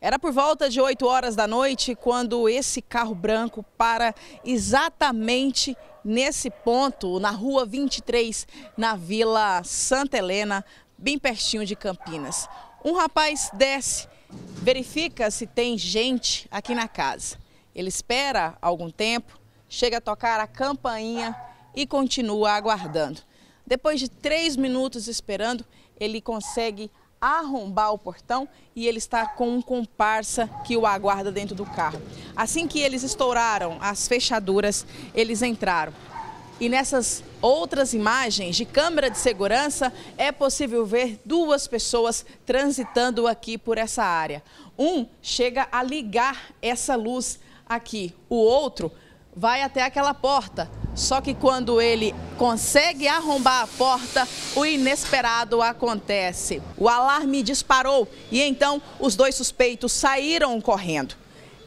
Era por volta de 8 horas da noite quando esse carro branco para exatamente nesse ponto, na rua 23, na Vila Santa Helena, bem pertinho de Campinas. Um rapaz desce, verifica se tem gente aqui na casa. Ele espera algum tempo, chega a tocar a campainha e continua aguardando. Depois de três minutos esperando, ele consegue arrombar o portão e ele está com um comparsa que o aguarda dentro do carro. Assim que eles estouraram as fechaduras, eles entraram. E nessas outras imagens de câmera de segurança é possível ver duas pessoas transitando aqui por essa área. Um chega a ligar essa luz aqui, o outro vai até aquela porta só que quando ele consegue arrombar a porta, o inesperado acontece. O alarme disparou e então os dois suspeitos saíram correndo.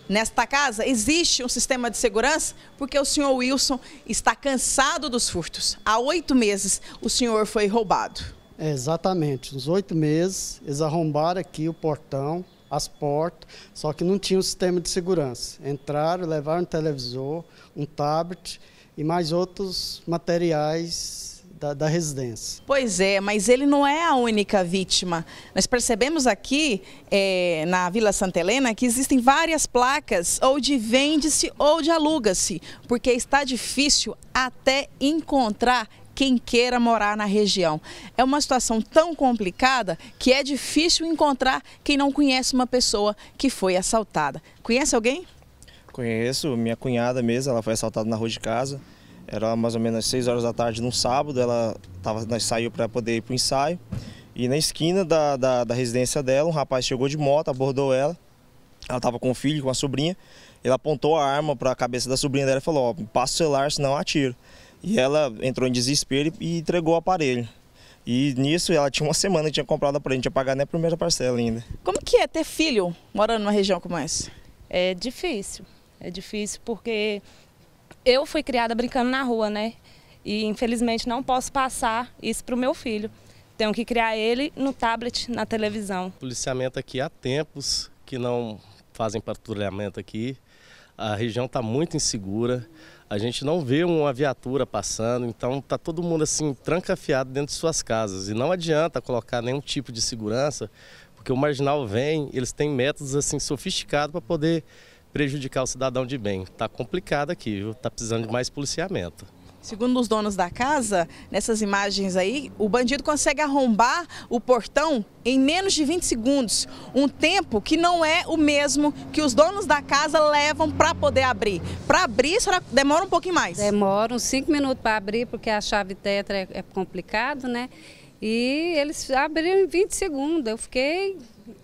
Nesta casa existe um sistema de segurança porque o senhor Wilson está cansado dos furtos. Há oito meses o senhor foi roubado. É, exatamente, uns oito meses eles arrombaram aqui o portão, as portas, só que não tinha um sistema de segurança. Entraram, levaram um televisor, um tablet e mais outros materiais da, da, residência. Pois é, mas ele não é a única vítima. Nós percebemos aqui é, na Vila Santa Helena que existem várias placas ou de vende-se ou de aluga-se, porque está difícil até encontrar quem queira morar na região. É uma situação tão complicada que é difícil encontrar quem não conhece uma pessoa que foi assaltada. Conhece alguém? Conheço, minha cunhada mesmo, ela foi assaltada na rua de casa. Era mais ou menos 6 horas da tarde num sábado, ela tava, nós saiu para poder ir para o ensaio. E na esquina da, da, da, residência dela, um rapaz chegou de moto, abordou ela. Ela estava com o filho, com a sobrinha. Ele apontou a arma para a cabeça da sobrinha dela e falou, ó, passa o celular, senão atiro. E ela entrou em desespero e entregou o aparelho. E nisso ela tinha uma semana que tinha comprado para a tinha pagado nem a primeira parcela ainda. Como que é ter filho morando numa região como essa? É difícil. É difícil porque eu fui criada brincando na rua, né? E infelizmente não posso passar isso para o meu filho. Tenho que criar ele no tablet, na televisão. Policiamento aqui há tempos que não fazem patrulhamento aqui. A região está muito insegura. A gente não vê uma viatura passando, então tá todo mundo assim trancafiado dentro de suas casas. E não adianta colocar nenhum tipo de segurança, porque o marginal vem, eles têm métodos assim sofisticados para poder prejudicar o cidadão de bem. Está complicado aqui, Está precisando de mais policiamento. Segundo os donos da casa, nessas imagens aí, o bandido consegue arrombar o portão em menos de 20 segundos, um tempo que não é o mesmo que os donos da casa levam para poder abrir. Para abrir, demora um pouquinho mais. Demora uns 5 minutos para abrir, porque a chave tetra é, é complicado, né? E eles abriram em 20 segundos. Eu fiquei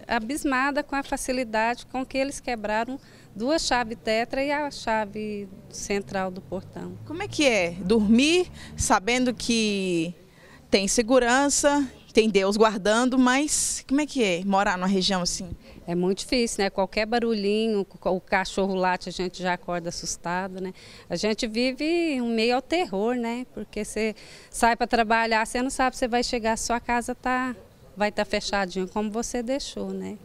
abismada com a facilidade com que eles quebraram duas chaves tetra e a chave central do portão. Como é que é dormir sabendo que tem segurança, tem Deus guardando, mas como é que é morar numa região assim? É muito difícil, né? Qualquer barulhinho, o cachorro late, a gente já acorda assustado, né? A gente vive um meio ao terror, né? Porque você sai para trabalhar, você não sabe se vai chegar, sua casa tá vai estar tá fechadinho como você deixou, né?